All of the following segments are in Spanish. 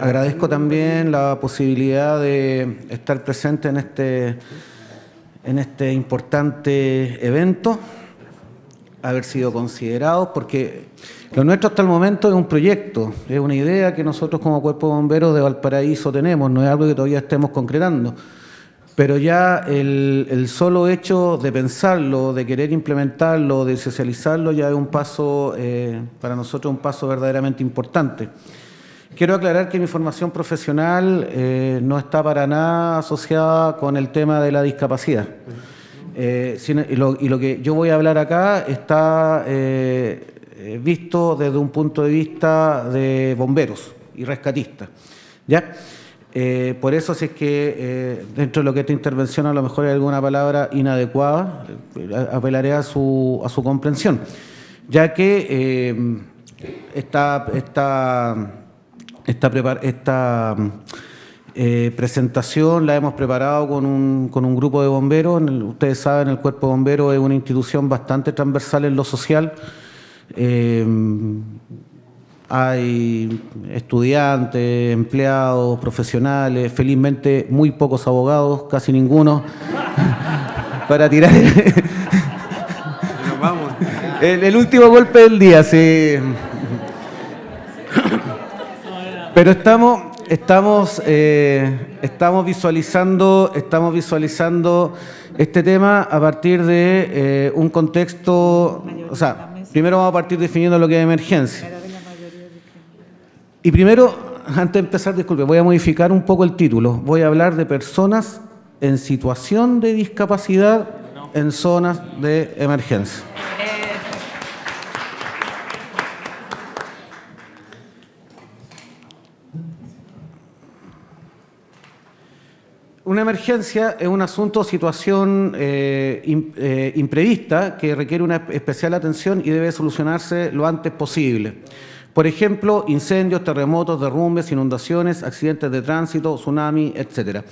Agradezco también la posibilidad de estar presente en este, en este importante evento, haber sido considerado, porque lo nuestro hasta el momento es un proyecto, es una idea que nosotros como Cuerpo de Bomberos de Valparaíso tenemos, no es algo que todavía estemos concretando. Pero ya el, solo hecho de pensarlo, de querer implementarlo, de socializarlo, ya es un paso, eh, para nosotros un paso verdaderamente importante. Quiero aclarar que mi formación profesional eh, no está para nada asociada con el tema de la discapacidad. Eh, y, lo, que yo voy a hablar acá está eh, visto desde un punto de vista de bomberos y rescatistas. ¿ya? por eso, si es que dentro de lo que esta intervención a lo mejor hay alguna palabra inadecuada, apelaré a su, comprensión, ya que está esta esta, esta mm, eh, presentación la hemos preparado con un, con un grupo de bomberos. ustedes saben, el Cuerpo de Bomberos es una institución bastante transversal en lo social. Eh, hay estudiantes, empleados, profesionales, felizmente muy pocos abogados, casi ninguno, para tirar el, el último golpe del día. Sí. Pero estamos, estamos, eh, estamos, visualizando, estamos visualizando este tema a partir de eh, un contexto, o sea, primero vamos a partir definiendo lo que es emergencia. Y primero, antes de empezar, disculpe, voy a modificar un poco el título. Voy a hablar de personas en situación de discapacidad en zonas de emergencia. Eh, una emergencia es un asunto situación eh, eh, imprevista que requiere una especial atención y debe solucionarse lo antes posible. Por ejemplo, incendios, terremotos, derrumbes, inundaciones, accidentes de tránsito, tsunami, etcétera.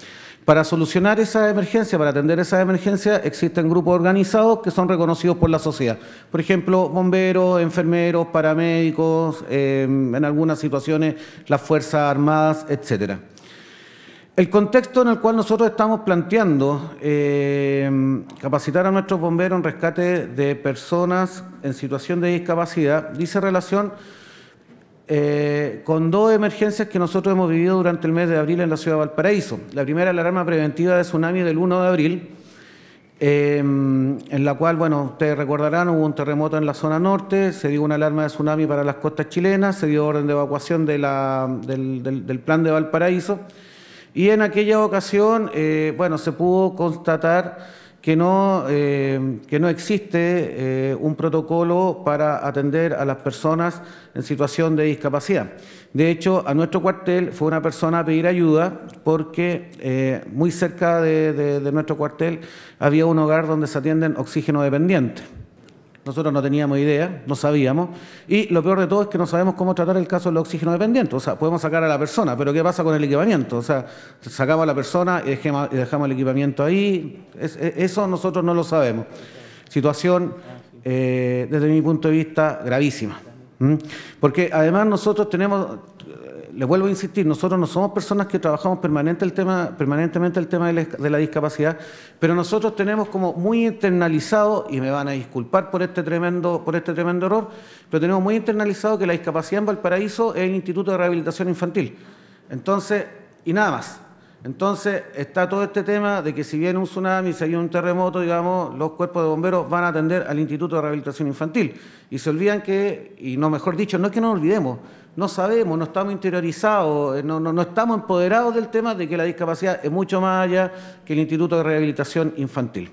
Para solucionar esa emergencia, para atender esa emergencia, existen grupos organizados que son reconocidos por la sociedad. Por ejemplo, bomberos, enfermeros, paramédicos, em, en algunas situaciones las Fuerzas Armadas, etcétera. El contexto en el cual nosotros estamos planteando eh, capacitar a nuestros bomberos en rescate de personas en situación de discapacidad dice relación eh, con dos emergencias que nosotros hemos vivido durante el mes de abril en la ciudad de Valparaíso. La primera la alarma preventiva de tsunami del 1 de abril, eh, en la cual, bueno, ustedes recordarán, hubo un terremoto en la zona norte, se dio una alarma de tsunami para las costas chilenas, se dio orden de evacuación del plan de Valparaíso. Y en aquella ocasión, eh, bueno, se pudo constatar que no, eh, que no existe eh, un protocolo para atender a las personas en situación de discapacidad. De hecho, a nuestro cuartel fue una persona a pedir ayuda porque muy cerca de, de nuestro cuartel había un hogar donde se atienden oxígeno dependientes. Nosotros no teníamos idea, no sabíamos. Y lo peor de todo es que no sabemos cómo tratar el caso del oxígeno dependiente. O sea, podemos sacar a la persona, pero ¿qué pasa con el equipamiento? O sea, sacamos a la persona y dejamos, el equipamiento ahí. E, eso nosotros no lo sabemos. Situación, eh, desde mi punto de vista, gravísima. ¿Mm? Porque además nosotros tenemos les vuelvo a insistir, nosotros no somos personas que trabajamos permanente el tema, permanentemente el tema de la, discapacidad, pero nosotros tenemos como muy internalizado, y me van a disculpar por este tremendo, por este tremendo error, pero tenemos muy internalizado que la discapacidad en Valparaíso es el Instituto de Rehabilitación Infantil. Entonces, y nada más. Entonces, está todo este tema de que si viene un tsunami, si hay un terremoto, digamos, los cuerpos de bomberos van a atender al Instituto de Rehabilitación Infantil. Y se olvidan que, y no mejor dicho, no es que nos olvidemos, no sabemos, no estamos interiorizados, eh, no, estamos empoderados del tema de que la discapacidad es mucho más allá que el Instituto de Rehabilitación Infantil.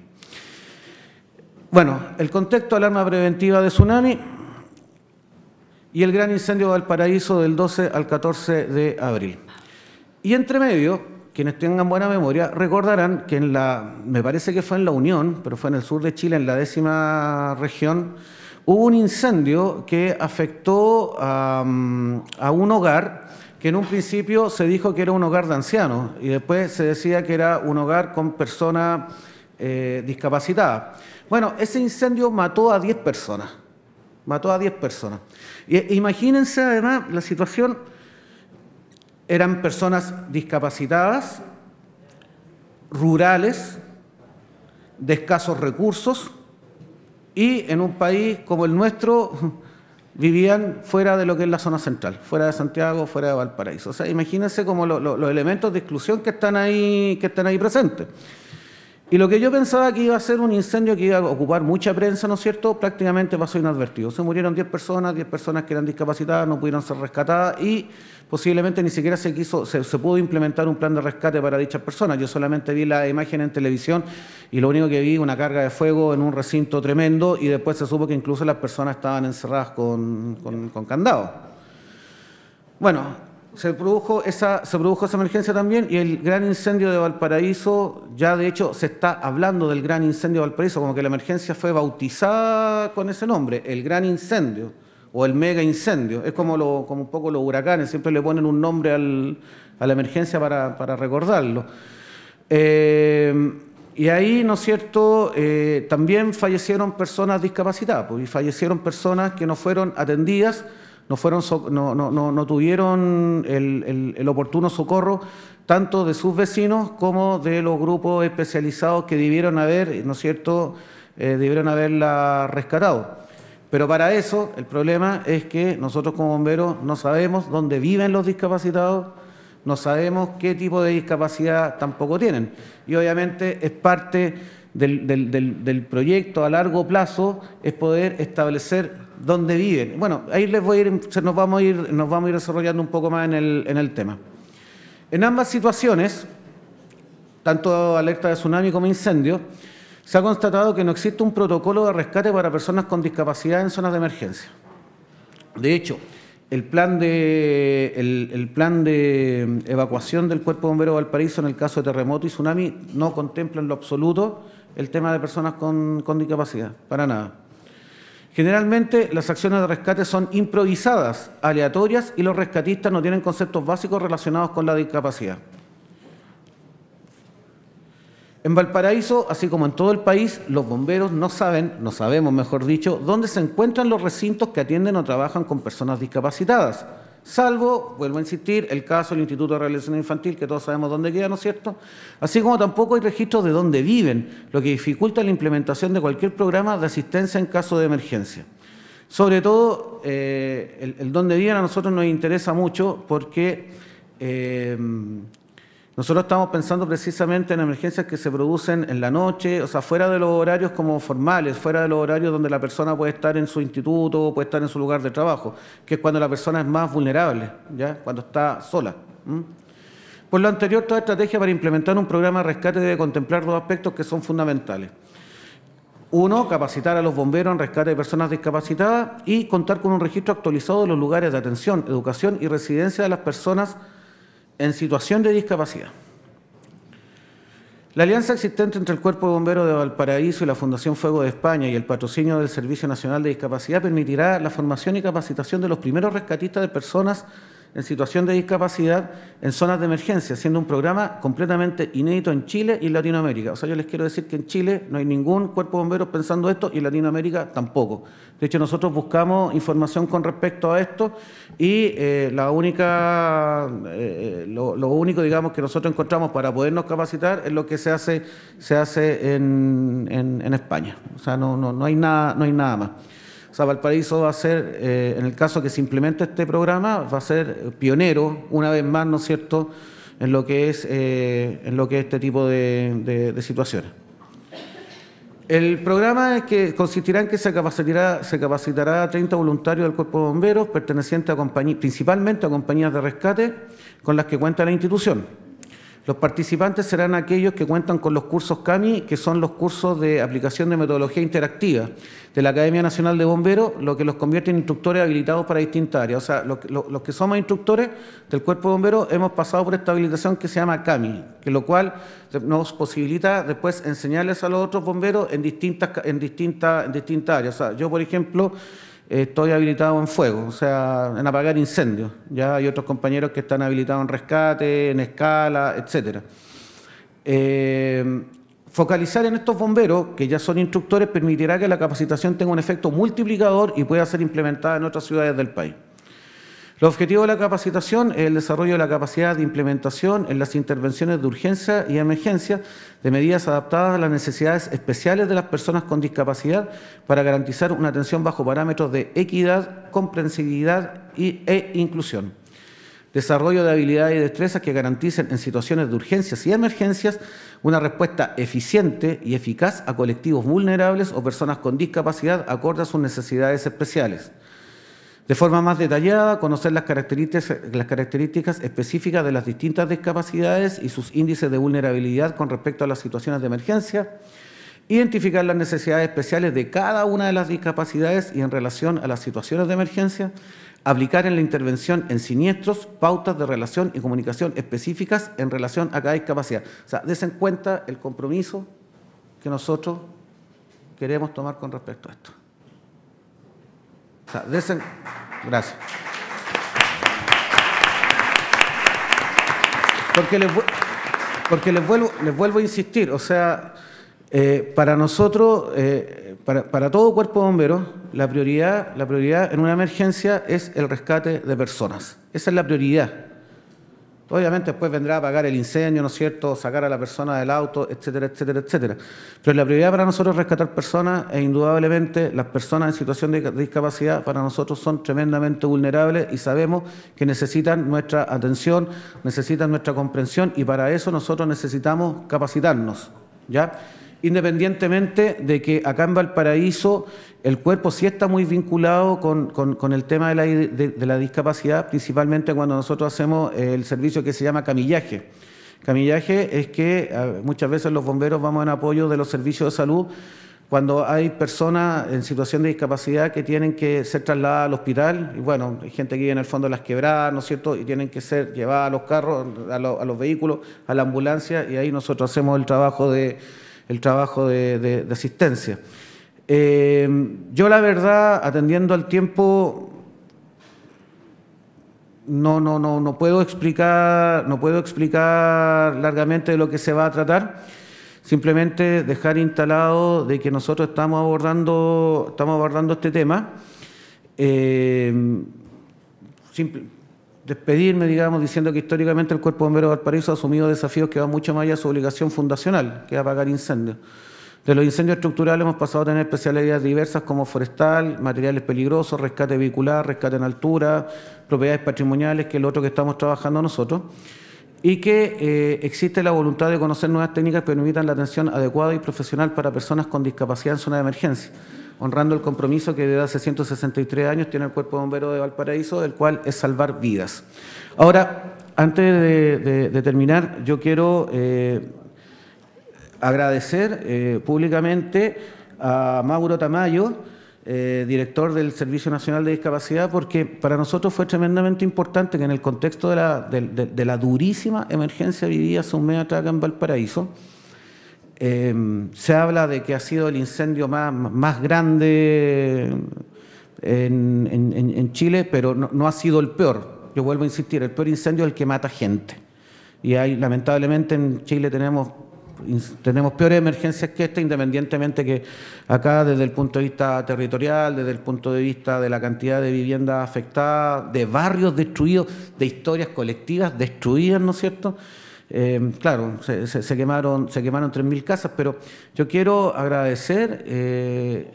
Bueno, el contexto de alarma preventiva de tsunami y el gran incendio de Valparaíso del 12 al 14 de abril. Y entre medio, quienes tengan buena memoria recordarán que en la, me parece que fue en la Unión, pero fue en el sur de Chile, en la décima región, hubo un incendio que afectó a un hogar que en un principio se dijo que era un hogar de ancianos y después se decía que era un hogar con personas eh, discapacitadas. Bueno, ese incendio mató a 10 personas, mató a 10 personas. E, imagínense además la situación, eran personas discapacitadas, rurales, de escasos recursos, y en un país como el nuestro vivían fuera de lo que es la zona central, fuera de Santiago, fuera de Valparaíso. O sea, imagínense como los elementos de exclusión que están ahí, que están ahí presentes. Y lo que yo pensaba que iba a ser un incendio que iba a ocupar mucha prensa, ¿no es cierto?, prácticamente pasó inadvertido. Se murieron 10 personas, 10 personas que eran discapacitadas, no pudieron ser rescatadas y posiblemente ni siquiera se quiso, se, pudo implementar un plan de rescate para dichas personas. Yo solamente vi la imagen en televisión y lo único que vi una carga de fuego en un recinto tremendo y después se supo que incluso las personas estaban encerradas con, con, con candado. Bueno, se produjo, esa, se produjo esa emergencia también y el gran incendio de Valparaíso, ya de hecho se está hablando del gran incendio de Valparaíso, como que la emergencia fue bautizada con ese nombre, el gran incendio o el mega incendio. Es como, como un poco los huracanes, siempre le ponen un nombre al, a la emergencia para, recordarlo. Eh, y ahí, ¿no es cierto?, eh, también fallecieron personas discapacitadas pues, y fallecieron personas que no fueron atendidas no, tuvieron el, oportuno socorro tanto de sus vecinos como de los grupos especializados que debieron haber, ¿no es cierto?, eh, debieron haberla rescatado. Pero para eso el problema es que nosotros como bomberos no sabemos dónde viven los discapacitados, no sabemos qué tipo de discapacidad tampoco tienen. Y obviamente es parte del, del proyecto a largo plazo es poder establecer Dónde viven. Bueno, ahí les voy a ir, nos vamos a ir, nos vamos a ir desarrollando un poco más en el, en el tema. En ambas situaciones, tanto alerta de tsunami como incendio, se ha constatado que no existe un protocolo de rescate para personas con discapacidad en zonas de emergencia. De hecho, el plan de, el, plan de evacuación del Cuerpo de Bombero Valparaíso en el caso de terremoto y tsunami no contempla en lo absoluto el tema de personas con discapacidad, para nada. Generalmente las acciones de rescate son improvisadas, aleatorias y los rescatistas no tienen conceptos básicos relacionados con la discapacidad. En Valparaíso, así como en todo el país, los bomberos no saben, no sabemos mejor dicho, dónde se encuentran los recintos que atienden o trabajan con personas discapacitadas salvo, vuelvo a insistir, el caso del Instituto de Rehabilitación Infantil, que todos sabemos dónde queda, ¿no es cierto? Así como tampoco hay registros de dónde viven, lo que dificulta la implementación de cualquier programa de asistencia en caso de emergencia. Sobre todo, eh, el, dónde viven a nosotros nos interesa mucho porque eh, nosotros estamos pensando precisamente en emergencias que se producen en la noche, o sea, fuera de los horarios como formales, fuera de los horarios donde la persona puede estar en su instituto, puede estar en su lugar de trabajo, que es cuando la persona es más vulnerable, ¿ya? cuando está sola. Por lo anterior, toda estrategia para implementar un programa de rescate debe contemplar dos aspectos que son fundamentales. Uno, capacitar a los bomberos en rescate de personas discapacitadas y contar con un registro actualizado de los lugares de atención, educación y residencia de las personas discapacitadas en situación de discapacidad. La alianza existente entre el Cuerpo de Bomberos de Valparaíso y la Fundación Fuego de España y el patrocinio del Servicio Nacional de Discapacidad permitirá la formación y capacitación de los primeros rescatistas de personas en situación de discapacidad en zonas de emergencia, siendo un programa completamente inédito en Chile y Latinoamérica. O sea, yo les quiero decir que en Chile no hay ningún cuerpo de bomberos pensando esto y en Latinoamérica tampoco. De hecho, nosotros buscamos información con respecto a esto y eh, la única, eh, lo, único, digamos, que nosotros encontramos para podernos capacitar es lo que se hace, se hace en, España. O sea, no, no, hay nada, no hay nada más. Valparaíso va a ser, eh, en el caso que se implemente este programa, va a ser pionero, una vez más, ¿no es cierto?, en lo que es, eh, en lo que es este tipo de, situaciones. El programa es que consistirá en que se capacitará, se capacitará a 30 voluntarios del Cuerpo de Bomberos, pertenecientes a principalmente a compañías de rescate con las que cuenta la institución. Los participantes serán aquellos que cuentan con los cursos CAMI, que son los cursos de aplicación de metodología interactiva de la Academia Nacional de Bomberos, lo que los convierte en instructores habilitados para distintas áreas. O sea, los, que somos instructores del cuerpo de bomberos hemos pasado por esta habilitación que se llama CAMI, que lo cual nos posibilita después enseñarles a los otros bomberos en distintas, en distintas, en distintas áreas. yo, por ejemplo, estoy habilitado en fuego, o sea, en apagar incendios. Ya hay otros compañeros que están habilitados en rescate, en escala, etc. Eh, focalizar en estos bomberos, que ya son instructores, permitirá que la capacitación tenga un efecto multiplicador y pueda ser implementada en otras ciudades del país. El objetivo de la capacitación es el desarrollo de la capacidad de implementación en las intervenciones de urgencia y emergencia de medidas adaptadas a las necesidades especiales de las personas con discapacidad para garantizar una atención bajo parámetros de equidad, comprensibilidad e inclusión. Desarrollo de habilidades y destrezas que garanticen en situaciones de urgencias y emergencias una respuesta eficiente y eficaz a colectivos vulnerables o personas con discapacidad acorde a sus necesidades especiales de forma más detallada, conocer las características, específicas de las distintas discapacidades y sus índices de vulnerabilidad con respecto a las situaciones de emergencia, identificar las necesidades especiales de cada una de las discapacidades y en relación a las situaciones de emergencia, aplicar en la intervención en siniestros pautas de relación y comunicación específicas en relación a cada discapacidad. O sea, des cuenta el compromiso que nosotros queremos tomar con respecto a esto. O sea, des Gracias. Porque les, porque les, vuelvo, les vuelvo a insistir, o sea, eh, para nosotros, eh, para, para, todo cuerpo bombero, la prioridad, la prioridad en una emergencia es el rescate de personas. Esa es la prioridad. Obviamente después vendrá a pagar el incendio, ¿no es cierto?, sacar a la persona del auto, etcétera, etcétera, etcétera. Pero la prioridad para nosotros es rescatar personas e indudablemente las personas en situación de discapacidad para nosotros son tremendamente vulnerables y sabemos que necesitan nuestra atención, necesitan nuestra comprensión y para eso nosotros necesitamos capacitarnos, ¿ya?, independientemente de que acá en Valparaíso el cuerpo sí está muy vinculado con, el tema de la, discapacidad, principalmente cuando nosotros hacemos eh, el servicio que se llama camillaje. Camillaje es que ah, muchas veces los bomberos vamos en apoyo de los servicios de salud cuando hay personas en situación de discapacidad que tienen que ser trasladadas al hospital, y bueno, hay gente que vive en el fondo de las quebradas, ¿no es cierto?, y tienen que ser llevadas a los carros, a los vehículos, a la ambulancia, y ahí nosotros hacemos el trabajo de, el trabajo de, asistencia. Eh, yo la verdad, atendiendo al tiempo, no, no, no, no, puedo explicar, no puedo explicar largamente de lo que se va a tratar. Simplemente dejar instalado de que nosotros estamos abordando, estamos abordando este tema. Eh, despedirme, digamos, diciendo que históricamente el Cuerpo Bombero de Valparaíso ha asumido desafíos que van mucho más allá de su obligación fundacional, que es apagar incendios. De los incendios estructurales hemos pasado a tener especialidades diversas como forestal, materiales peligrosos, rescate vehicular, rescate en altura, propiedades patrimoniales, que es lo otro que estamos trabajando nosotros, y que eh, existe la voluntad de conocer nuevas técnicas que permitan la atención adecuada y profesional para personas con discapacidad en zona de emergencia honrando el compromiso que desde hace 163 años tiene el Cuerpo Bombero de Valparaíso, del cual es salvar vidas. Ahora, antes de, terminar, yo quiero eh, agradecer eh, públicamente a Mauro Tamayo, eh, director del Servicio Nacional de Discapacidad, porque para nosotros fue tremendamente importante que en el contexto de la, durísima emergencia vivida hace un en Valparaíso, Em, se habla de que ha sido el incendio más, grande en, Chile, pero no, ha sido el peor. Yo vuelvo a insistir, el peor incendio es el que mata gente. Y hay, lamentablemente en Chile tenemos tenemos peores emergencias que esta, independientemente que acá desde el punto de vista territorial, desde el punto de vista de la cantidad de viviendas afectadas, de barrios destruidos, de historias colectivas destruidas, ¿no es cierto? Em, claro, se, se, quemaron, se quemaron 3.000 casas, pero yo quiero agradecer eh,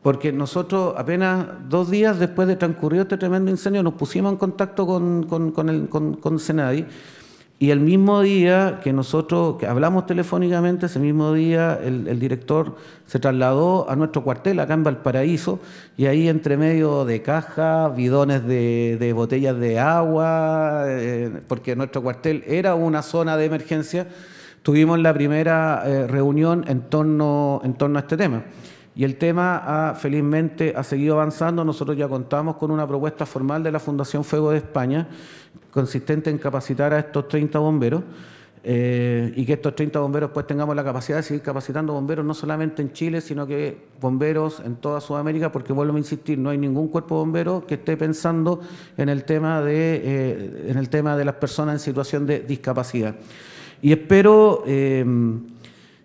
porque nosotros apenas dos días después de transcurrir este tremendo incendio nos pusimos en contacto con, con, con, con Senadi y el mismo día que nosotros hablamos telefónicamente, ese mismo día el, director se trasladó a nuestro cuartel acá en Valparaíso y ahí entre medio de cajas, bidones de, botellas de agua, eh, porque nuestro cuartel era una zona de emergencia, tuvimos la primera eh, reunión en torno, en torno a este tema. Y el tema ha, felizmente ha seguido avanzando. Nosotros ya contamos con una propuesta formal de la Fundación Fuego de España consistente en capacitar a estos 30 bomberos eh, y que estos 30 bomberos pues tengamos la capacidad de seguir capacitando bomberos no solamente en Chile, sino que bomberos en toda Sudamérica, porque vuelvo a insistir, no hay ningún cuerpo bombero que esté pensando en el tema de, eh, en el tema de las personas en situación de discapacidad. Y espero... Eh,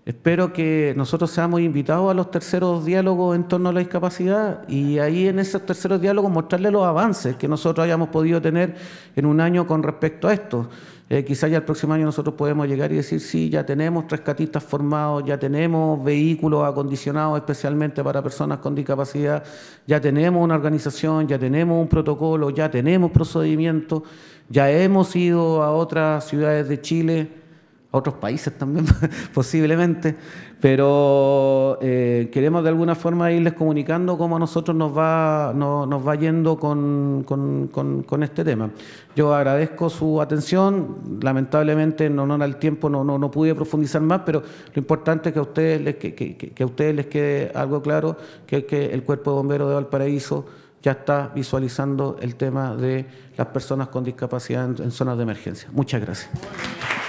Espero que nosotros seamos invitados a los terceros diálogos en torno a la discapacidad y ahí en esos terceros diálogos mostrarles los avances que nosotros hayamos podido tener en un año con respecto a esto. Eh, quizás ya el próximo año nosotros podemos llegar y decir, sí, ya tenemos rescatistas formados, ya tenemos vehículos acondicionados especialmente para personas con discapacidad, ya tenemos una organización, ya tenemos un protocolo, ya tenemos procedimientos, ya hemos ido a otras ciudades de Chile otros países también posiblemente, pero eh, queremos de alguna forma irles comunicando cómo a nosotros nos va, nos va yendo con, este tema. Yo agradezco su atención, lamentablemente en honor al tiempo no, no, pude profundizar más, pero lo importante es que a ustedes les, que, ustedes les quede algo claro, que, que el Cuerpo de Bomberos de Valparaíso ya está visualizando el tema de las personas con discapacidad en zonas de emergencia. Muchas gracias.